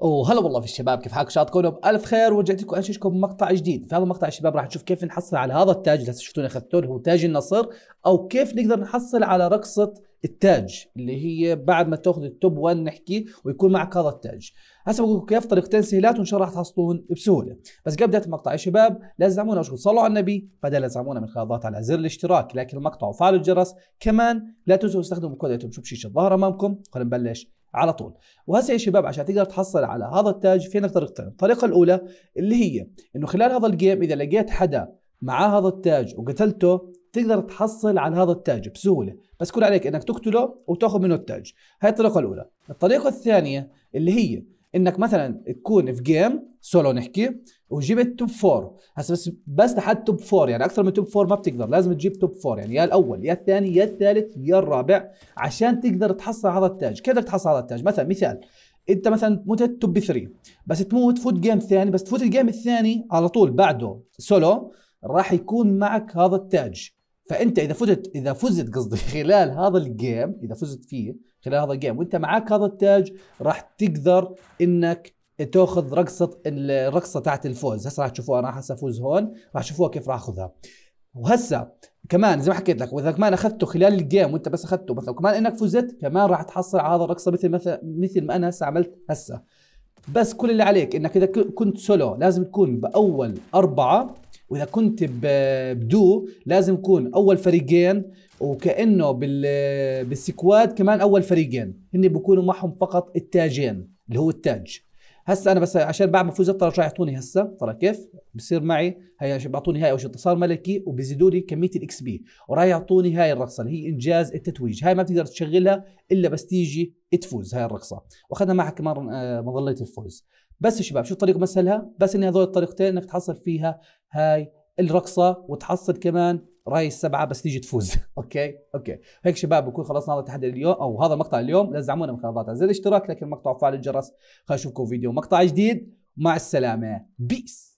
وهلا والله في الشباب كيف حالكم شاطكم بألف خير ورجعت لكم انششكم بمقطع جديد في هذا المقطع الشباب راح نشوف كيف نحصل على هذا التاج اللي هسه شفتوني هو تاج النصر او كيف نقدر نحصل على رقصه التاج اللي هي بعد ما تاخذ التوب 1 نحكي ويكون معك هذا التاج هسه بقول لكم كيف طريقتين سهلات وان شاء الله راح تحصلون بسهوله بس قبل بدايه المقطع يا شباب لا تزعمونا وشو صلوا على النبي بعدين لا تزعمونا من خلال الضغط على زر الاشتراك لايك المقطع وفعلوا الجرس كمان لا تنسوا تستخدموا كود يوتيوب شوف شيشه الظاهر امامكم خلينا نبلش على طول وهسه يا شباب عشان تقدر تحصل على هذا التاج في عندك طريقتين الطريقه الاولى اللي هي انه خلال هذا الجيم اذا لقيت حدا معاه هذا التاج وقتلته تقدر تحصل على هذا التاج بسهوله بس كل عليك انك تقتله وتاخذ منه التاج هاي الطريقه الاولى الطريقه الثانيه اللي هي انك مثلا تكون في جيم سولو نحكي وجبت توب فور هسه بس بس لحد توب فور يعني اكثر من توب فور ما بتقدر لازم تجيب توب فور يعني يا الاول يا الثاني يا الثالث يا الرابع عشان تقدر تحصل هذا التاج كيف بدك تحصل هذا التاج مثلا مثال انت مثلا متت توب 3 بس تموت فوت جيم ثاني بس تفوت الجيم الثاني على طول بعده سولو راح يكون معك هذا التاج فانت اذا فتت اذا فزت قصدي خلال هذا الجيم اذا فزت فيه خلال هذا الجيم وانت معك هذا التاج راح تقدر انك تاخذ رقصه الرقصه تاعت الفوز هسه راح تشوفوها انا هسه افوز هون راح تشوفوها كيف راح اخذها وهسه كمان زي ما حكيت لك واذا كمان اخذته خلال الجيم وانت بس اخذته مثلا كمان انك فزت كمان راح تحصل على هذا الرقصه مثل مثل مثل ما انا هسه عملت هسه بس كل اللي عليك انك اذا كنت سولو لازم تكون باول اربعه واذا كنت بدو لازم تكون اول فريقين وكانه بال بالسكواد كمان اول فريقين هن بكونوا معهم فقط التاجين اللي هو التاج هسا انا بس عشان بعد ما فوز الطرف راح يعطوني هسا ترى كيف بصير معي هي بيعطوني هاي اول شيء انتصار ملكي وبيزيدوا لي كميه الاكس بي وراح يعطوني هاي الرقصه اللي هي انجاز التتويج هاي ما بتقدر تشغلها الا بس تيجي تفوز هاي الرقصه واخذنا معها كمان آه، مظله الفوز بس يا شباب شو الطريق مسهلها بس ان هذول الطريقتين انك تحصل فيها هاي الرقصه وتحصل كمان راي السبعه بس تيجي تفوز اوكي اوكي هيك شباب بكون خلصنا هذا التحدي اليوم او هذا المقطع اليوم لا تزعمونا من خلاطات زي الاشتراك لكن المقطع وفعل الجرس خلينا نشوفكم فيديو مقطع جديد مع السلامه بيس